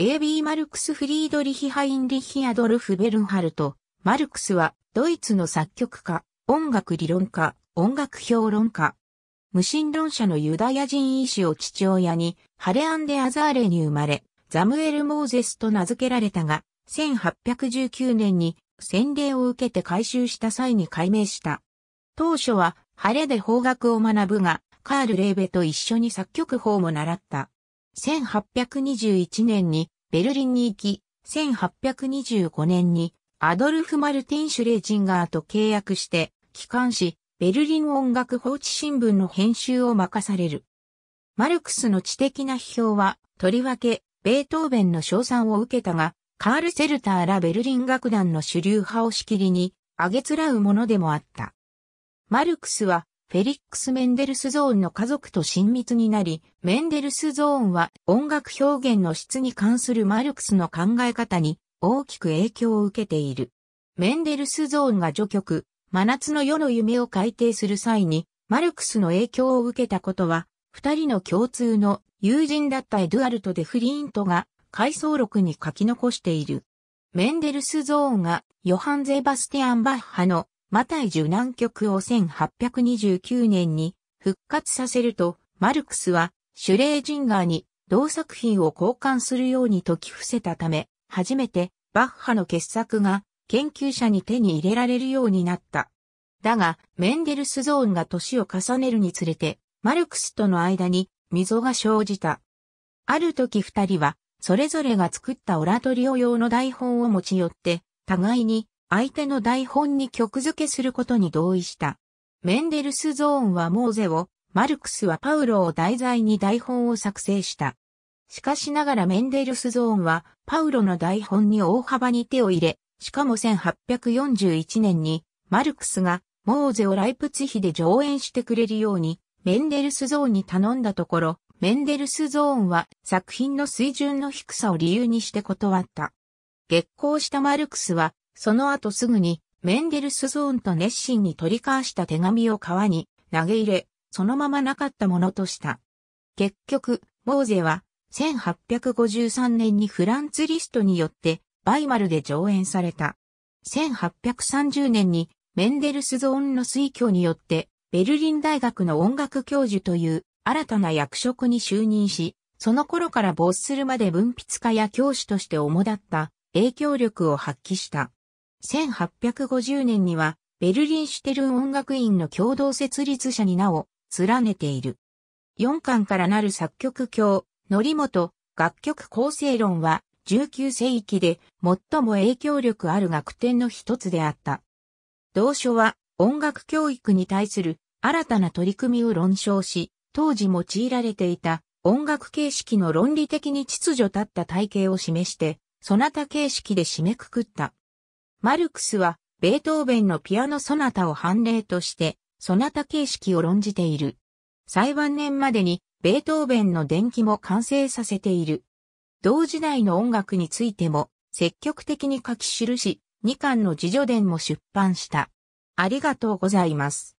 AB マルクス・フリードリヒ・ハインリヒ・アドルフ・ベルンハルト。マルクスはドイツの作曲家、音楽理論家、音楽評論家。無神論者のユダヤ人医師を父親にハレアンデ・アザーレに生まれ、ザムエル・モーゼスと名付けられたが、1819年に洗礼を受けて改修した際に改名した。当初はハレで法学を学ぶが、カール・レーベと一緒に作曲法も習った。1821年にベルリンに行き、1825年にアドルフ・マルティン・シュレージンガーと契約して、機関し、ベルリン音楽放置新聞の編集を任される。マルクスの知的な批評は、とりわけ、ベートーベンの賞賛を受けたが、カール・セルターらベルリン楽団の主流派をしきりに、あげつらうものでもあった。マルクスは、フェリックス・メンデルスゾーンの家族と親密になり、メンデルスゾーンは音楽表現の質に関するマルクスの考え方に大きく影響を受けている。メンデルスゾーンが序曲、真夏の夜の夢を改定する際に、マルクスの影響を受けたことは、二人の共通の友人だったエドゥアルト・デ・フリーントが回想録に書き残している。メンデルスゾーンがヨハン・ゼバスティアン・バッハのマタイ受難局を1829年に復活させると、マルクスはシュレージンガーに同作品を交換するように説き伏せたため、初めてバッハの傑作が研究者に手に入れられるようになった。だが、メンデルスゾーンが年を重ねるにつれて、マルクスとの間に溝が生じた。ある時二人は、それぞれが作ったオラトリオ用の台本を持ち寄って、互いに相手の台本に曲付けすることに同意した。メンデルスゾーンはモーゼを、マルクスはパウロを題材に台本を作成した。しかしながらメンデルスゾーンは、パウロの台本に大幅に手を入れ、しかも1841年に、マルクスが、モーゼをライプツヒで上演してくれるように、メンデルスゾーンに頼んだところ、メンデルスゾーンは作品の水準の低さを理由にして断った。激高したマルクスはその後すぐに、メンデルスゾーンと熱心に取り交わした手紙を川に投げ入れ、そのままなかったものとした。結局、モーゼは、1853年にフランツリストによって、バイマルで上演された。1830年に、メンデルスゾーンの推挙によって、ベルリン大学の音楽教授という新たな役職に就任し、その頃から没するまで文筆家や教師として主だった影響力を発揮した。1850年には、ベルリンシュテルン音楽院の共同設立者に名を連ねている。4巻からなる作曲教、則本、楽曲構成論は、19世紀で最も影響力ある学天の一つであった。同書は音楽教育に対する新たな取り組みを論証し、当時用いられていた音楽形式の論理的に秩序立った体系を示して、そなた形式で締めくくった。マルクスは、ベートーベンのピアノソナタを判例として、ソナタ形式を論じている。最晩年までに、ベートーベンの伝記も完成させている。同時代の音楽についても、積極的に書き記し、2巻の自助伝も出版した。ありがとうございます。